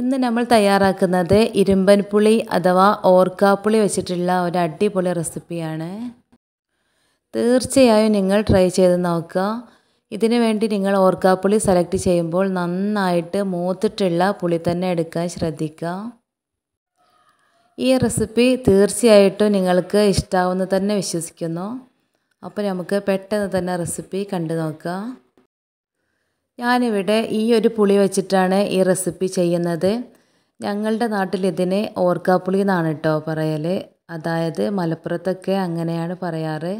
ഇന്ന് നമ്മൾ തയ്യാറാക്കുന്നത് ഇരുമ്പൻ പുളി അഥവാ ഓർക്കാപ്പുളി വെച്ചിട്ടുള്ള ഒരു അടിപൊളി റെസിപ്പിയാണ് തീർച്ചയായും നിങ്ങൾ ട്രൈ ചെയ്ത് നോക്കുക ഇതിനു വേണ്ടി നിങ്ങൾ ഓർക്കാപ്പുളി സെലക്ട് ചെയ്യുമ്പോൾ നന്നായിട്ട് മൂത്തിട്ടുള്ള പുളി തന്നെ എടുക്കാൻ ശ്രദ്ധിക്കുക ഈ റെസിപ്പി തീർച്ചയായിട്ടും നിങ്ങൾക്ക് ഇഷ്ടാവുന്ന തന്നെ വിശ്വസിക്കുന്നു അപ്പോൾ നമുക്ക് പെട്ടെന്ന് തന്നെ റെസിപ്പി കണ്ടു നോക്കാം ഞാനിവിടെ ഈ ഒരു പുളി വെച്ചിട്ടാണ് ഈ റെസിപ്പി ചെയ്യുന്നത് ഞങ്ങളുടെ നാട്ടിൽ ഇതിന് ഓർക്കാപ്പുളി എന്നാണ് കേട്ടോ പറയൽ അതായത് മലപ്പുറത്തൊക്കെ അങ്ങനെയാണ് പറയാറ്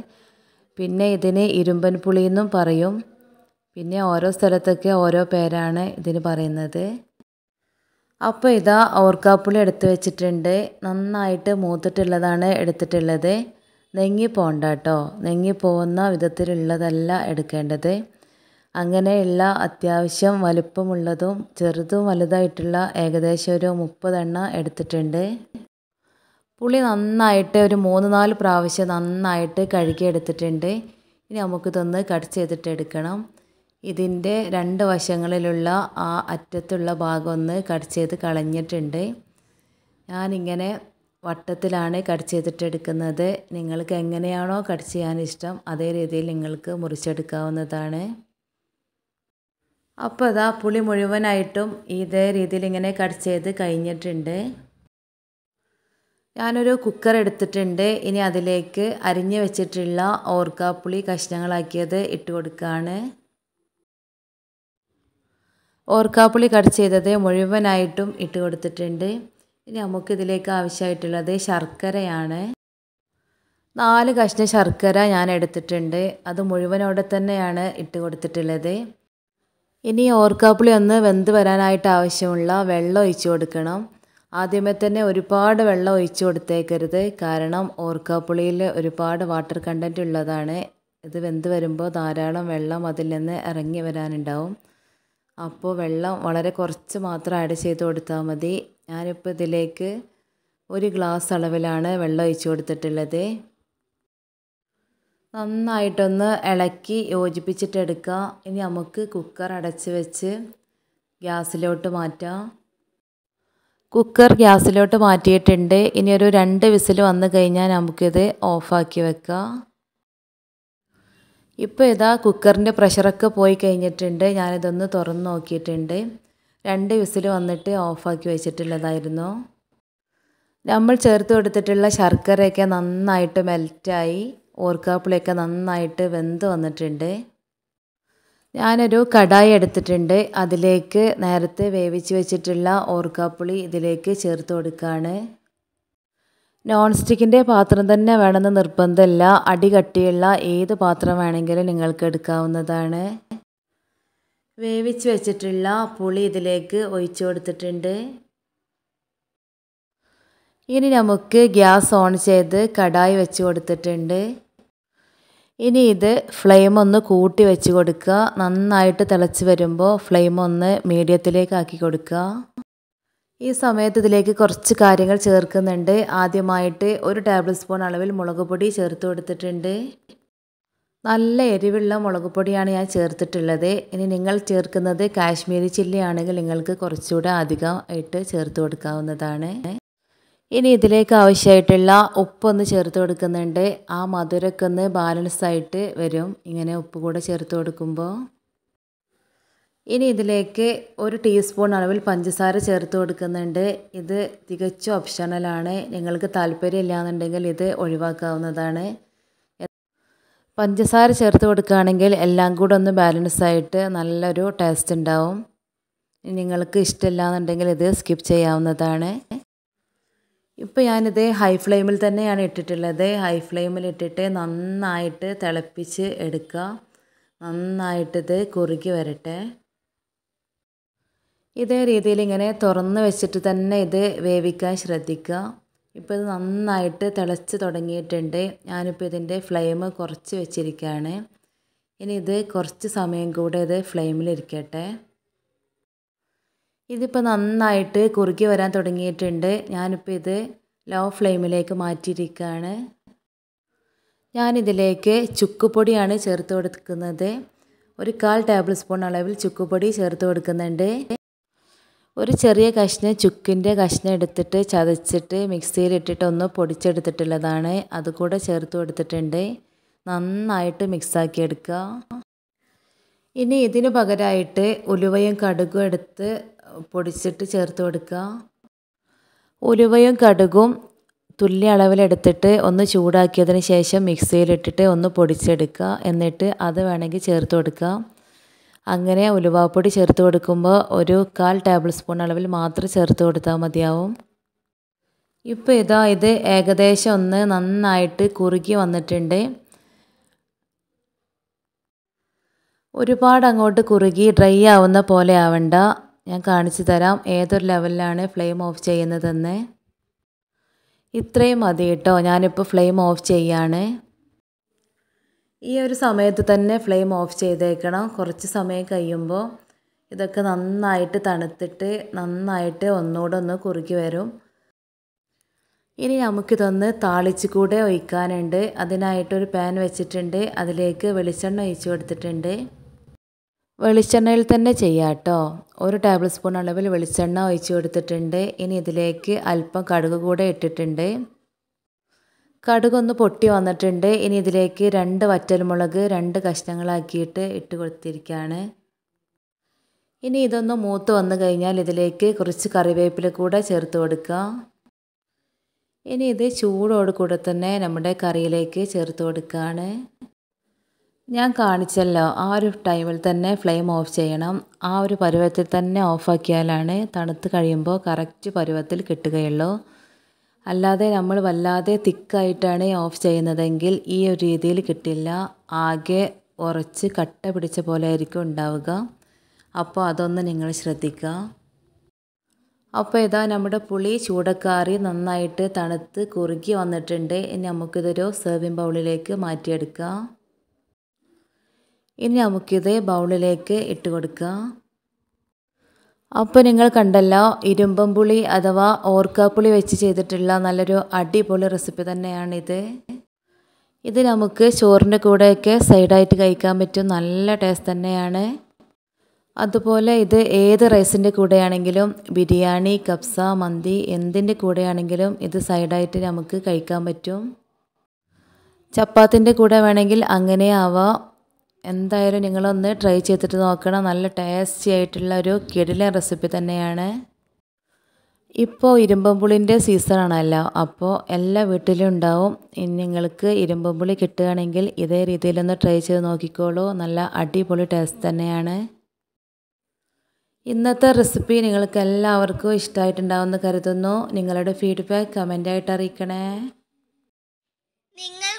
പിന്നെ ഇതിന് ഇരുമ്പൻ പുളി എന്നും പറയും പിന്നെ ഓരോ സ്ഥലത്തൊക്കെ ഓരോ പേരാണ് ഇതിന് പറയുന്നത് അപ്പോൾ ഇതാ ഓർക്കാപ്പുളി എടുത്ത് വെച്ചിട്ടുണ്ട് നന്നായിട്ട് മൂത്തിട്ടുള്ളതാണ് എടുത്തിട്ടുള്ളത് നെങ്ങി പോകണ്ട കേട്ടോ നെങ്ങി പോകുന്ന വിധത്തിലുള്ളതല്ല എടുക്കേണ്ടത് അങ്ങനെയുള്ള അത്യാവശ്യം വലുപ്പമുള്ളതും ചെറുതും വലുതായിട്ടുള്ള ഏകദേശം ഒരു മുപ്പതെണ്ണ എടുത്തിട്ടുണ്ട് പുളി നന്നായിട്ട് ഒരു മൂന്ന് നാല് പ്രാവശ്യം നന്നായിട്ട് കഴുകിയെടുത്തിട്ടുണ്ട് ഇനി നമുക്കിതൊന്ന് കട്ട് ചെയ്തിട്ട് എടുക്കണം ഇതിൻ്റെ രണ്ട് വശങ്ങളിലുള്ള ആ അറ്റത്തുള്ള ഭാഗം ഒന്ന് കട്ട് ചെയ്ത് കളഞ്ഞിട്ടുണ്ട് ഞാനിങ്ങനെ വട്ടത്തിലാണ് കട്ട് ചെയ്തിട്ട് എടുക്കുന്നത് നിങ്ങൾക്ക് എങ്ങനെയാണോ കട്ട് ചെയ്യാനിഷ്ടം ഇഷ്ടം അതേ രീതിയിൽ നിങ്ങൾക്ക് മുറിച്ചെടുക്കാവുന്നതാണ് അപ്പോൾ അതാ പുളി മുഴുവനായിട്ടും ഇതേ രീതിയിൽ ഇങ്ങനെ കട്ട് ചെയ്ത് കഴിഞ്ഞിട്ടുണ്ട് ഞാനൊരു കുക്കർ എടുത്തിട്ടുണ്ട് ഇനി അതിലേക്ക് അരിഞ്ഞു വെച്ചിട്ടുള്ള ഓർക്കാപ്പുളി കഷ്ണങ്ങളാക്കിയത് ഇട്ട് കൊടുക്കുകയാണ് ഓർക്കാപ്പുളി കട്ട് ചെയ്തത് മുഴുവനായിട്ടും ഇട്ട് കൊടുത്തിട്ടുണ്ട് ഇനി നമുക്കിതിലേക്ക് ആവശ്യമായിട്ടുള്ളത് ശർക്കരയാണ് നാല് കഷ്ണ ശർക്കര ഞാൻ എടുത്തിട്ടുണ്ട് അത് മുഴുവനോടെ തന്നെയാണ് ഇട്ട് കൊടുത്തിട്ടുള്ളത് ഇനി ഓർക്കാപ്പുളി ഒന്ന് വെന്ത് വരാനായിട്ട് ആവശ്യമുള്ള വെള്ളം ഒഴിച്ചു കൊടുക്കണം ആദ്യമേ തന്നെ ഒരുപാട് വെള്ളം ഒഴിച്ചു കൊടുത്തേക്കരുത് കാരണം ഓർക്കാപ്പുളിയിൽ ഒരുപാട് വാട്ടർ കണ്ടൻറ് ഉള്ളതാണ് ഇത് വെന്ത് വരുമ്പോൾ ധാരാളം വെള്ളം അതിൽ നിന്ന് ഇറങ്ങി വരാനുണ്ടാവും അപ്പോൾ വെള്ളം വളരെ കുറച്ച് മാത്രം ആഡ് ചെയ്ത് കൊടുത്താൽ മതി ഞാനിപ്പോൾ ഇതിലേക്ക് ഒരു ഗ്ലാസ് അളവിലാണ് വെള്ളം ഒഴിച്ചു കൊടുത്തിട്ടുള്ളത് നന്നായിട്ടൊന്ന് ഇളക്കി യോജിപ്പിച്ചിട്ടെടുക്കുക ഇനി നമുക്ക് കുക്കർ അടച്ച് വെച്ച് ഗ്യാസിലോട്ട് മാറ്റാം കുക്കർ ഗ്യാസിലോട്ട് മാറ്റിയിട്ടുണ്ട് ഇനി ഒരു രണ്ട് വിസിൽ വന്നു കഴിഞ്ഞാൽ നമുക്കിത് ഓഫാക്കി വെക്കാം ഇപ്പോൾ ഇതാ കുക്കറിൻ്റെ പ്രഷറൊക്കെ പോയി കഴിഞ്ഞിട്ടുണ്ട് ഞാനിതൊന്ന് തുറന്ന് നോക്കിയിട്ടുണ്ട് രണ്ട് വിസിൽ വന്നിട്ട് ഓഫാക്കി വെച്ചിട്ടുള്ളതായിരുന്നു നമ്മൾ ചേർത്ത് കൊടുത്തിട്ടുള്ള ശർക്കരയൊക്കെ നന്നായിട്ട് മെൽറ്റായി ഓർക്കാപ്പിളിയൊക്കെ നന്നായിട്ട് വെന്ത് വന്നിട്ടുണ്ട് ഞാനൊരു കടായി എടുത്തിട്ടുണ്ട് അതിലേക്ക് നേരത്തെ വേവിച്ച് വെച്ചിട്ടുള്ള ഓർക്കാപ്പുളി ഇതിലേക്ക് ചേർത്ത് കൊടുക്കുകയാണ് നോൺ സ്റ്റിക്കിൻ്റെ പാത്രം തന്നെ വേണമെന്ന് നിർബന്ധമില്ല അടി കട്ടിയുള്ള ഏത് പാത്രം വേണമെങ്കിലും നിങ്ങൾക്ക് എടുക്കാവുന്നതാണ് വേവിച്ച് വെച്ചിട്ടുള്ള പുളി ഇതിലേക്ക് ഒഴിച്ചു കൊടുത്തിട്ടുണ്ട് ഇനി നമുക്ക് ഗ്യാസ് ഓൺ ചെയ്ത് കടായി വെച്ച് കൊടുത്തിട്ടുണ്ട് ഇനി ഇത് ഫ്ലെയിം ഒന്ന് കൂട്ടി വെച്ച് കൊടുക്കുക നന്നായിട്ട് തിളച്ച് വരുമ്പോൾ ഫ്ലെയിം ഒന്ന് മീഡിയത്തിലേക്കാക്കി ആക്കി കൊടുക്കുക ഈ സമയത്ത് ഇതിലേക്ക് കുറച്ച് കാര്യങ്ങൾ ചേർക്കുന്നുണ്ട് ആദ്യമായിട്ട് ഒരു ടേബിൾ സ്പൂൺ അളവിൽ മുളക് പൊടി ചേർത്ത് കൊടുത്തിട്ടുണ്ട് നല്ല എരിവുള്ള മുളക് പൊടിയാണ് ഞാൻ ചേർത്തിട്ടുള്ളത് ഇനി നിങ്ങൾ ചേർക്കുന്നത് കാശ്മീരി ചില്ലി ആണെങ്കിൽ നിങ്ങൾക്ക് കുറച്ചുകൂടെ അധികം ആയിട്ട് ചേർത്ത് കൊടുക്കാവുന്നതാണ് ഇനി ഇതിലേക്ക് ആവശ്യമായിട്ടുള്ള ഉപ്പൊന്ന് ചേർത്ത് കൊടുക്കുന്നുണ്ട് ആ മധുരമൊക്കെ ഒന്ന് ബാലൻസ് ആയിട്ട് വരും ഇങ്ങനെ ഉപ്പ് കൂടെ ചേർത്ത് കൊടുക്കുമ്പോൾ ഇനി ഇതിലേക്ക് ഒരു ടീസ്പൂൺ അളവിൽ പഞ്ചസാര ചേർത്ത് കൊടുക്കുന്നുണ്ട് ഇത് തികച്ചും ഓപ്ഷണലാണ് നിങ്ങൾക്ക് താല്പര്യം ഇത് ഒഴിവാക്കാവുന്നതാണ് പഞ്ചസാര ചേർത്ത് കൊടുക്കുകയാണെങ്കിൽ എല്ലാം കൂടെ ഒന്ന് ബാലൻസ് ആയിട്ട് നല്ലൊരു ടേസ്റ്റ് ഉണ്ടാവും നിങ്ങൾക്ക് ഇഷ്ടമില്ല എന്നുണ്ടെങ്കിൽ ഇത് സ്കിപ്പ് ചെയ്യാവുന്നതാണ് ഇപ്പോൾ ഞാനിത് ഹൈ ഫ്ലെയിമിൽ തന്നെയാണ് ഇട്ടിട്ടുള്ളത് ഹൈ ഫ്ലെയിമിൽ ഇട്ടിട്ട് നന്നായിട്ട് തിളപ്പിച്ച് എടുക്കുക നന്നായിട്ടിത് കുറുകി വരട്ടെ ഇതേ രീതിയിൽ ഇങ്ങനെ തുറന്ന് വെച്ചിട്ട് തന്നെ ഇത് വേവിക്കാൻ ശ്രദ്ധിക്കുക ഇപ്പോൾ ഇത് നന്നായിട്ട് തിളച്ച് തുടങ്ങിയിട്ടുണ്ട് ഞാനിപ്പോൾ ഇതിൻ്റെ ഫ്ലെയിം കുറച്ച് വെച്ചിരിക്കുകയാണ് ഇനി ഇത് കുറച്ച് സമയം കൂടെ ഇത് ഫ്ലെയിമിലിരിക്കട്ടെ ഇതിപ്പോൾ നന്നായിട്ട് കുറുകി വരാൻ തുടങ്ങിയിട്ടുണ്ട് ഞാനിപ്പോൾ ഇത് ലോ ഫ്ലെയിമിലേക്ക് മാറ്റിയിരിക്കുകയാണ് ഞാനിതിലേക്ക് ചുക്കുപൊടിയാണ് ചേർത്ത് കൊടുക്കുന്നത് ഒരു കാൽ ടേബിൾ സ്പൂൺ അളവിൽ ചുക്കുപൊടി ചേർത്ത് കൊടുക്കുന്നുണ്ട് ഒരു ചെറിയ കഷ്ണം ചുക്കിൻ്റെ കഷ്ണം എടുത്തിട്ട് ചതച്ചിട്ട് ഇട്ടിട്ട് ഒന്ന് പൊടിച്ചെടുത്തിട്ടുള്ളതാണ് അതുകൂടെ ചേർത്ത് കൊടുത്തിട്ടുണ്ട് നന്നായിട്ട് മിക്സാക്കി എടുക്കുക ഇനി ഇതിന് പകരമായിട്ട് ഉലുവയും കടുകും എടുത്ത് പൊടിച്ചിട്ട് ചേർത്ത് കൊടുക്കുക ഉലുവയും കടുകും തുല്യ അളവിലെടുത്തിട്ട് ഒന്ന് ചൂടാക്കിയതിന് ശേഷം മിക്സിയിലിട്ടിട്ട് ഒന്ന് പൊടിച്ചെടുക്കുക എന്നിട്ട് അത് വേണമെങ്കിൽ ചേർത്ത് കൊടുക്കുക അങ്ങനെ ഉലുവാപ്പൊടി ചേർത്ത് കൊടുക്കുമ്പോൾ ഒരു കാൽ ടേബിൾ സ്പൂൺ അളവിൽ മാത്രം ചേർത്ത് കൊടുത്താൽ മതിയാവും ഇപ്പോൾ ഇതാ ഇത് ഏകദേശം ഒന്ന് നന്നായിട്ട് കുറുകി വന്നിട്ടുണ്ട് ഒരുപാട് അങ്ങോട്ട് കുറുകി ഡ്രൈ ആവുന്ന പോലെ ആവണ്ട ഞാൻ കാണിച്ചു തരാം ഏതൊരു ലെവലിലാണ് ഫ്ലെയിം ഓഫ് ചെയ്യുന്നതെന്ന് ഇത്രയും മതി കേട്ടോ ഞാനിപ്പോൾ ഫ്ലെയിം ഓഫ് ചെയ്യാണ് ഈ ഒരു സമയത്ത് തന്നെ ഫ്ലെയിം ഓഫ് ചെയ്തേക്കണം കുറച്ച് സമയം കഴിയുമ്പോൾ ഇതൊക്കെ നന്നായിട്ട് തണുത്തിട്ട് നന്നായിട്ട് ഒന്നുകൂടെ ഒന്ന് കുറുക്കി വരും ഇനി നമുക്കിതൊന്ന് താളിച്ച് കൂടെ ഒഴിക്കാനുണ്ട് അതിനായിട്ടൊരു പാൻ വെച്ചിട്ടുണ്ട് അതിലേക്ക് വെളിച്ചെണ്ണ ഒഴിച്ചു കൊടുത്തിട്ടുണ്ട് വെളിച്ചെണ്ണയിൽ തന്നെ ചെയ്യാം കേട്ടോ ഒരു ടേബിൾ സ്പൂൺ അളവിൽ വെളിച്ചെണ്ണ ഒഴിച്ച് കൊടുത്തിട്ടുണ്ട് ഇനി ഇതിലേക്ക് അല്പം കടുക് കൂടെ ഇട്ടിട്ടുണ്ട് കടുകൊന്ന് പൊട്ടി വന്നിട്ടുണ്ട് ഇനി ഇതിലേക്ക് രണ്ട് വറ്റൽമുളക് രണ്ട് കഷ്ണങ്ങളാക്കിയിട്ട് ഇട്ട് കൊടുത്തിരിക്കുകയാണ് ഇനി ഇതൊന്ന് മൂത്ത് വന്നു കഴിഞ്ഞാൽ ഇതിലേക്ക് കുറച്ച് കറിവേപ്പില കൂടെ ചേർത്ത് കൊടുക്കുക ഇനി ഇത് ചൂടോട് കൂടെ തന്നെ നമ്മുടെ കറിയിലേക്ക് ചേർത്ത് കൊടുക്കുകയാണ് ഞാൻ കാണിച്ചല്ലോ ആ ഒരു ടൈമിൽ തന്നെ ഫ്ലെയിം ഓഫ് ചെയ്യണം ആ ഒരു പരുവത്തിൽ തന്നെ ഓഫാക്കിയാലാണ് തണുത്ത് കഴിയുമ്പോൾ കറക്റ്റ് പരുവത്തിൽ കിട്ടുകയുള്ളൂ അല്ലാതെ നമ്മൾ വല്ലാതെ തിക്കായിട്ടാണ് ഓഫ് ചെയ്യുന്നതെങ്കിൽ ഈ ഒരു രീതിയിൽ കിട്ടില്ല ആകെ ഉറച്ച് കട്ട പിടിച്ച പോലെ ആയിരിക്കും ഉണ്ടാവുക അപ്പോൾ അതൊന്ന് നിങ്ങൾ ശ്രദ്ധിക്കുക അപ്പോൾ ഇതാ നമ്മുടെ പുളി ചൂടക്കാറി നന്നായിട്ട് തണുത്ത് കുറുകി വന്നിട്ടുണ്ട് ഇനി നമുക്കിതൊരു സെർവിംഗ് ബൗളിലേക്ക് മാറ്റിയെടുക്കാം ഇനി നമുക്കിത് ബൗളിലേക്ക് ഇട്ട് കൊടുക്കുക അപ്പോൾ നിങ്ങൾ കണ്ടല്ലോ പുളി അഥവാ ഓർക്കാപ്പുളി വെച്ച് ചെയ്തിട്ടുള്ള നല്ലൊരു അടിപൊളി റെസിപ്പി തന്നെയാണിത് ഇത് നമുക്ക് ചോറിൻ്റെ കൂടെയൊക്കെ സൈഡായിട്ട് കഴിക്കാൻ പറ്റും നല്ല ടേസ്റ്റ് തന്നെയാണ് അതുപോലെ ഇത് ഏത് റൈസിൻ്റെ കൂടെയാണെങ്കിലും ബിരിയാണി കപ്സ മന്തി എന്തിൻ്റെ കൂടെയാണെങ്കിലും ഇത് സൈഡായിട്ട് നമുക്ക് കഴിക്കാൻ പറ്റും ചപ്പാത്തിൻ്റെ കൂടെ വേണമെങ്കിൽ അങ്ങനെ ആവാം എന്തായാലും നിങ്ങളൊന്ന് ട്രൈ ചെയ്തിട്ട് നോക്കണം നല്ല ടേസ്റ്റി ആയിട്ടുള്ള ഒരു കിടിലൻ റെസിപ്പി തന്നെയാണ് ഇപ്പോൾ ഇരുമ്പമ്പുളിൻ്റെ സീസണാണല്ലോ അപ്പോൾ എല്ലാ വീട്ടിലും ഉണ്ടാവും നിങ്ങൾക്ക് ഇരുമ്പമ്പുളി കിട്ടുകയാണെങ്കിൽ ഇതേ രീതിയിലൊന്ന് ട്രൈ ചെയ്ത് നോക്കിക്കോളൂ നല്ല അടിപൊളി ടേസ്റ്റ് തന്നെയാണ് ഇന്നത്തെ റെസിപ്പി നിങ്ങൾക്ക് എല്ലാവർക്കും ഇഷ്ടമായിട്ടുണ്ടാവുമെന്ന് കരുതുന്നു നിങ്ങളുടെ ഫീഡ്ബാക്ക് കമൻ്റായിട്ട് അറിയിക്കണേ നിങ്ങൾ